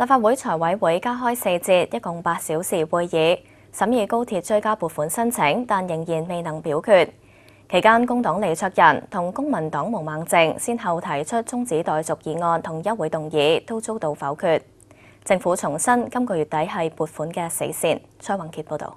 立法會財委會加開四節，一共八小時會議，審議高鐵追加撥款申請，但仍然未能表決。期間，工黨李卓人同公民黨毛孟靜先後提出中止待續議案同優會動議，都遭到否決。政府重申今個月底係撥款嘅死線。蔡宏傑報導。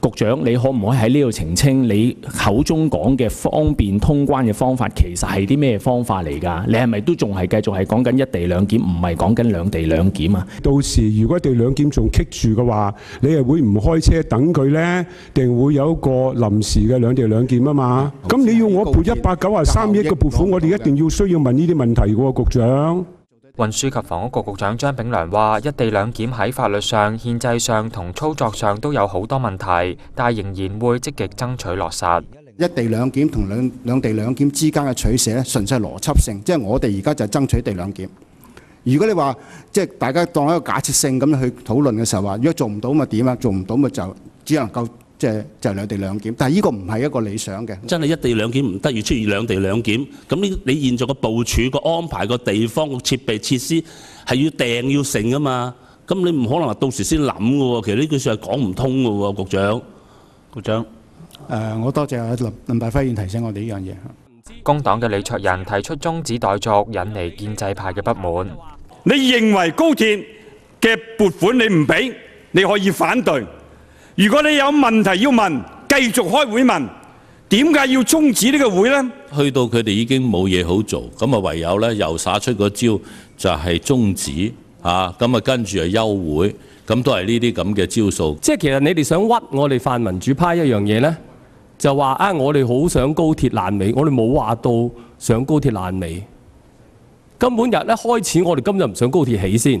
局長，你可唔可以喺呢度澄清，你口中講嘅方便通關嘅方法，其實係啲咩方法嚟㗎？你係咪都仲係繼續係講緊一地兩檢，唔係講緊兩地兩檢啊？到時如果一地兩檢仲棘住嘅話，你係會唔開車等佢呢？定會有一個臨時嘅兩地兩檢啊嘛？咁你要我撥一百九啊三億嘅撥款，我哋一定要需要問呢啲問題喎，局長。运输及房屋局局长张炳良话：，一地两检喺法律上、宪制上同操作上都有好多问题，但系仍然会积极争取落实。一地两检同两两地两检之间嘅取舍，纯粹系逻辑性，即系我哋而家就系争取地两检。如果你话即系大家当一个假设性咁样去讨论嘅时候，话如果做唔到咪点啊？做唔到咪就只能够。即係就兩地兩檢，但係呢個唔係一個理想嘅。真係一地兩檢唔得，而出現兩地兩檢。咁呢？你現在個部署、個安排、個地方、個設備、設施係要訂要成噶嘛？咁你唔可能話到時先諗噶喎。其實呢句説係講唔通噶喎，局長。局長，誒，我多謝林林大輝院提醒我哋呢樣嘢。工黨嘅李卓人提出中止代作，引嚟建制派嘅不滿。你認為高鐵嘅撥款你唔俾，你可以反對。如果你有問題要問，繼續開會問，點解要终止呢個會呢？去到佢哋已經冇嘢好做，咁啊唯有呢又耍出個招，就係终止啊！咁啊跟住啊休会，咁都係呢啲咁嘅招數。即系其實你哋想屈我哋泛民主派一樣嘢呢，就話啊我哋好想高鐵爛尾，我哋冇話到想高鐵爛尾。根本日咧開始，我哋今日唔想高鐵起先。